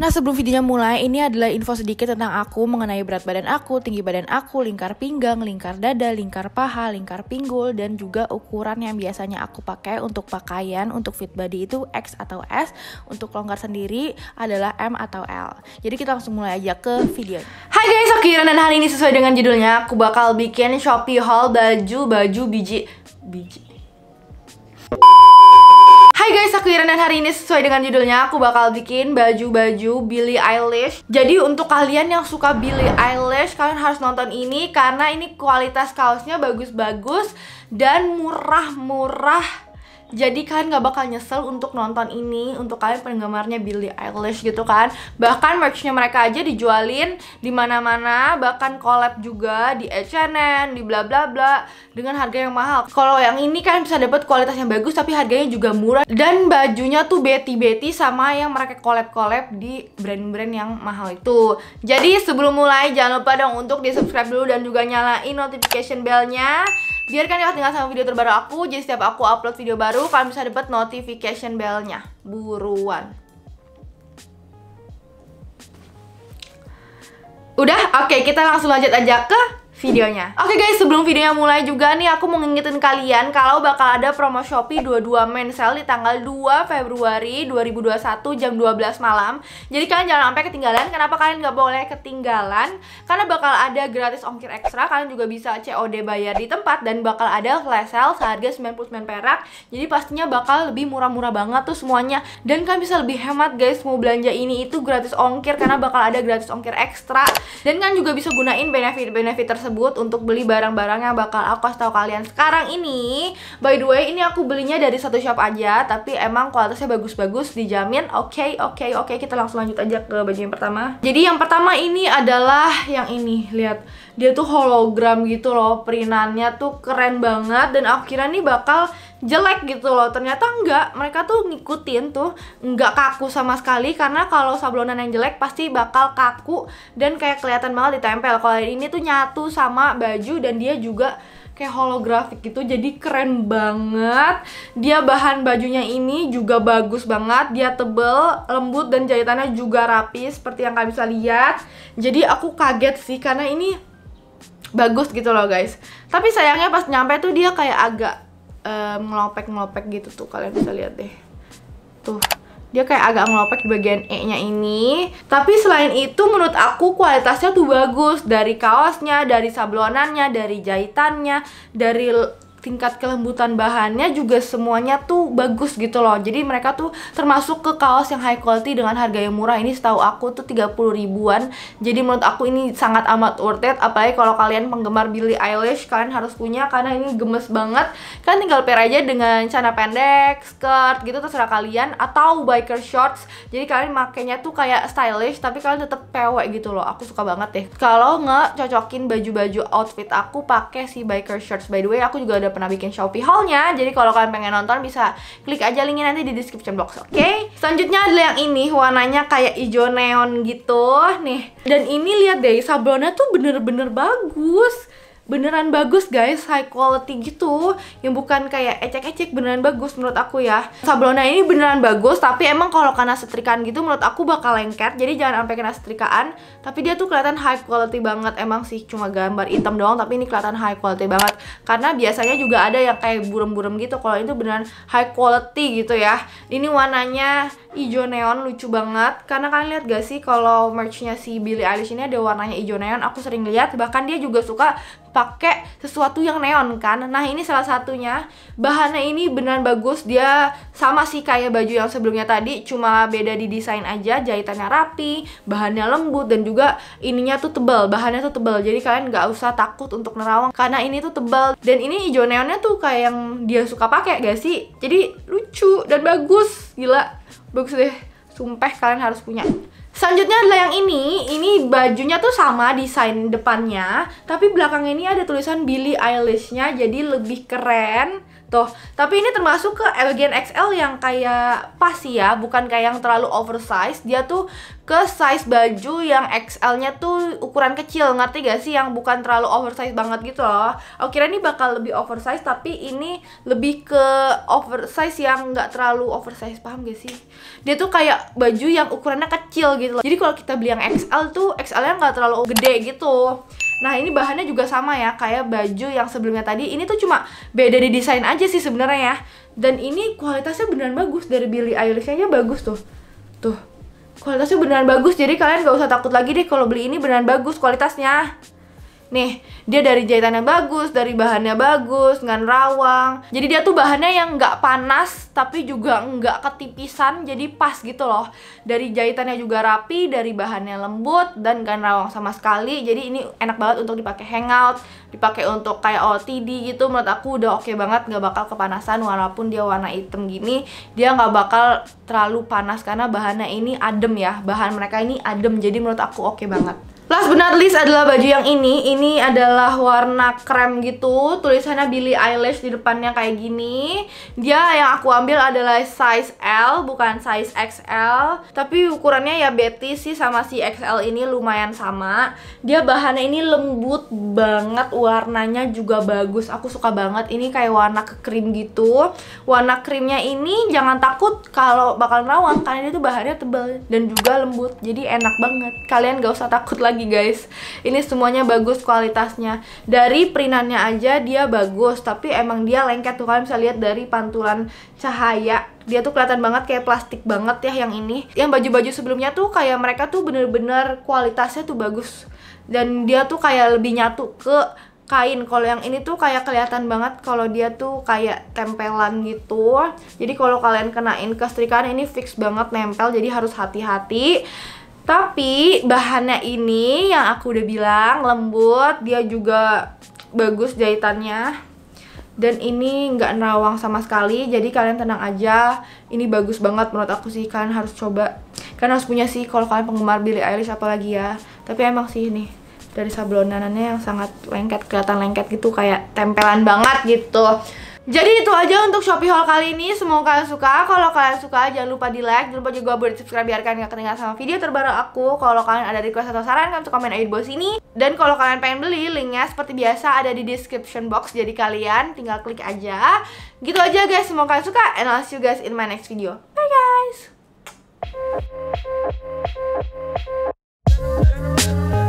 Nah sebelum videonya mulai, ini adalah info sedikit tentang aku mengenai berat badan aku, tinggi badan aku, lingkar pinggang, lingkar dada, lingkar paha, lingkar pinggul, dan juga ukuran yang biasanya aku pakai untuk pakaian, untuk fit body itu X atau S, untuk longgar sendiri adalah M atau L. Jadi kita langsung mulai aja ke video. Hai guys, aku Kiran dan hari ini sesuai dengan judulnya, aku bakal bikin Shopee haul baju-baju biji... biji... Hai guys, aku Iren dan hari ini sesuai dengan judulnya aku bakal bikin baju-baju Billie Eilish. Jadi untuk kalian yang suka Billie Eilish, kalian harus nonton ini karena ini kualitas kaosnya bagus-bagus dan murah-murah jadi kalian gak bakal nyesel untuk nonton ini untuk kalian penggemarnya Billie Eilish gitu kan bahkan merchnya mereka aja dijualin di mana-mana bahkan collab juga di H&M di bla bla bla dengan harga yang mahal kalau yang ini kalian bisa dapat kualitas yang bagus tapi harganya juga murah dan bajunya tuh beti beti sama yang mereka collab collab di brand-brand yang mahal itu jadi sebelum mulai jangan lupa dong untuk di subscribe dulu dan juga nyalain notification bellnya Biarkan kalian tinggal sama video terbaru aku, jadi setiap aku upload video baru, kalian bisa dapat notification bell-nya. Buruan. Udah? Oke, kita langsung lanjut aja ke videonya. Oke okay guys, sebelum videonya mulai juga nih aku mau ngingetin kalian kalau bakal ada promo Shopee 22 men sale di tanggal 2 Februari 2021 jam 12 malam. Jadi kalian jangan sampai ketinggalan. Kenapa kalian nggak boleh ketinggalan? Karena bakal ada gratis ongkir ekstra, kalian juga bisa COD bayar di tempat dan bakal ada flash sale seharga 99 perak. Jadi pastinya bakal lebih murah-murah banget tuh semuanya dan kalian bisa lebih hemat guys mau belanja ini itu gratis ongkir karena bakal ada gratis ongkir ekstra dan kalian juga bisa gunain benefit-benefit tersebut tersebut untuk beli barang-barang yang bakal aku kasih tau kalian sekarang ini. By the way, ini aku belinya dari satu shop aja, tapi emang kualitasnya bagus-bagus, dijamin. Oke, okay, oke, okay, oke, okay. kita langsung lanjut aja ke baju yang pertama. Jadi yang pertama ini adalah yang ini, lihat. Dia tuh hologram gitu loh, perinannya tuh keren banget dan aku kira nih bakal jelek gitu loh ternyata enggak mereka tuh ngikutin tuh enggak kaku sama sekali karena kalau sablonan yang jelek pasti bakal kaku dan kayak kelihatan banget ditempel kalau ini tuh nyatu sama baju dan dia juga kayak holografik gitu jadi keren banget dia bahan bajunya ini juga bagus banget dia tebel lembut dan jahitannya juga rapi seperti yang kalian bisa lihat jadi aku kaget sih karena ini bagus gitu loh guys tapi sayangnya pas nyampe tuh dia kayak agak Eh, ngelopek ngelopek gitu tuh kalian bisa lihat deh tuh dia kayak agak ngelopek di bagian E-nya ini tapi selain itu menurut aku kualitasnya tuh bagus dari kaosnya, dari sablonannya, dari jahitannya dari tingkat kelembutan bahannya juga semuanya tuh bagus gitu loh jadi mereka tuh termasuk ke kaos yang high quality dengan harga yang murah ini setahu aku tuh 30 ribuan jadi menurut aku ini sangat amat worth it apalagi kalau kalian penggemar Billie Eilish kalian harus punya karena ini gemes banget kan tinggal pair aja dengan celana pendek skirt gitu terserah kalian atau biker shorts jadi kalian makainya tuh kayak stylish tapi kalian tetap pewek gitu loh aku suka banget deh kalau nggak cocokin baju-baju outfit aku pakai si biker shorts by the way aku juga ada udah pernah bikin Shopee haulnya. Jadi kalau kalian pengen nonton bisa klik aja linknya nanti di description box, oke? Okay? Selanjutnya adalah yang ini warnanya kayak hijau neon gitu, nih. Dan ini lihat deh sablonnya tuh bener-bener bagus beneran bagus guys high quality gitu yang bukan kayak ecek-ecek beneran bagus menurut aku ya sablonnya ini beneran bagus tapi emang kalau kena setrikaan gitu menurut aku bakal lengket jadi jangan sampai kena setrikaan tapi dia tuh kelihatan high quality banget emang sih cuma gambar hitam doang tapi ini kelihatan high quality banget karena biasanya juga ada yang kayak burem-burem gitu kalau itu beneran high quality gitu ya ini warnanya ijo neon lucu banget karena kalian lihat gak sih kalau merchnya si Billy Eilish ini ada warnanya ijo neon aku sering lihat bahkan dia juga suka pakai sesuatu yang neon kan nah ini salah satunya bahannya ini benar bagus dia sama sih kayak baju yang sebelumnya tadi cuma beda di desain aja jahitannya rapi bahannya lembut dan juga ininya tuh tebal bahannya tuh tebal jadi kalian nggak usah takut untuk nerawang karena ini tuh tebal dan ini ijo neonnya tuh kayak yang dia suka pakai gak sih jadi lucu dan bagus gila bagus deh sumpah kalian harus punya Selanjutnya adalah yang ini, ini bajunya tuh sama desain depannya, tapi belakang ini ada tulisan Billy Eilish-nya, jadi lebih keren Tuh, tapi ini termasuk ke Elegan XL yang kayak pas ya, bukan kayak yang terlalu oversize. Dia tuh ke size baju yang XL-nya tuh ukuran kecil, ngerti gak sih? Yang bukan terlalu oversize banget gitu loh. Aku kira ini bakal lebih oversize, tapi ini lebih ke oversize yang gak terlalu oversize, paham gak sih? Dia tuh kayak baju yang ukurannya kecil gitu loh. Jadi kalau kita beli yang XL tuh, XL-nya gak terlalu gede gitu. Nah ini bahannya juga sama ya kayak baju yang sebelumnya tadi. Ini tuh cuma beda di desain aja sih sebenarnya ya. Dan ini kualitasnya beneran bagus dari Billie Eilish nya bagus tuh. Tuh kualitasnya beneran bagus jadi kalian gak usah takut lagi deh kalau beli ini beneran bagus kualitasnya nih dia dari jahitannya bagus dari bahannya bagus dengan rawang jadi dia tuh bahannya yang nggak panas tapi juga nggak ketipisan jadi pas gitu loh dari jahitannya juga rapi dari bahannya lembut dan nggak rawang sama sekali jadi ini enak banget untuk dipakai hangout dipakai untuk kayak OTD gitu menurut aku udah oke okay banget nggak bakal kepanasan walaupun dia warna hitam gini dia nggak bakal terlalu panas karena bahannya ini adem ya bahan mereka ini adem jadi menurut aku oke okay banget Last but not least adalah baju yang ini. Ini adalah warna krem gitu. Tulisannya Billie Eilish di depannya kayak gini. Dia yang aku ambil adalah size L, bukan size XL. Tapi ukurannya ya Betty sih sama si XL ini lumayan sama. Dia bahannya ini lembut banget, warnanya juga bagus. Aku suka banget. Ini kayak warna ke krim gitu. Warna krimnya ini jangan takut kalau bakal rawan karena tuh bahannya tebal dan juga lembut. Jadi enak banget. Kalian gak usah takut lagi lagi guys ini semuanya bagus kualitasnya dari printannya aja dia bagus tapi emang dia lengket tuh kalian bisa lihat dari pantulan cahaya dia tuh kelihatan banget kayak plastik banget ya yang ini yang baju-baju sebelumnya tuh kayak mereka tuh bener-bener kualitasnya tuh bagus dan dia tuh kayak lebih nyatu ke kain kalau yang ini tuh kayak kelihatan banget kalau dia tuh kayak tempelan gitu jadi kalau kalian kenain ke ini fix banget nempel jadi harus hati-hati tapi bahannya ini yang aku udah bilang lembut, dia juga bagus jahitannya. Dan ini nggak nerawang sama sekali, jadi kalian tenang aja. Ini bagus banget menurut aku sih, kalian harus coba. Kalian harus punya sih kalau kalian penggemar Billie Eilish apalagi ya. Tapi emang sih ini dari sablonanannya yang sangat lengket, kelihatan lengket gitu kayak tempelan banget gitu. Jadi itu aja untuk Shopee haul kali ini. Semoga kalian suka. Kalau kalian suka jangan lupa di like, jangan lupa juga buat subscribe biar kalian gak ketinggalan sama video terbaru aku. Kalau kalian ada request atau saran kalian bisa komen aja di bawah sini. Dan kalau kalian pengen beli, linknya seperti biasa ada di description box. Jadi kalian tinggal klik aja. Gitu aja guys. Semoga kalian suka. And I'll see you guys in my next video. Bye guys.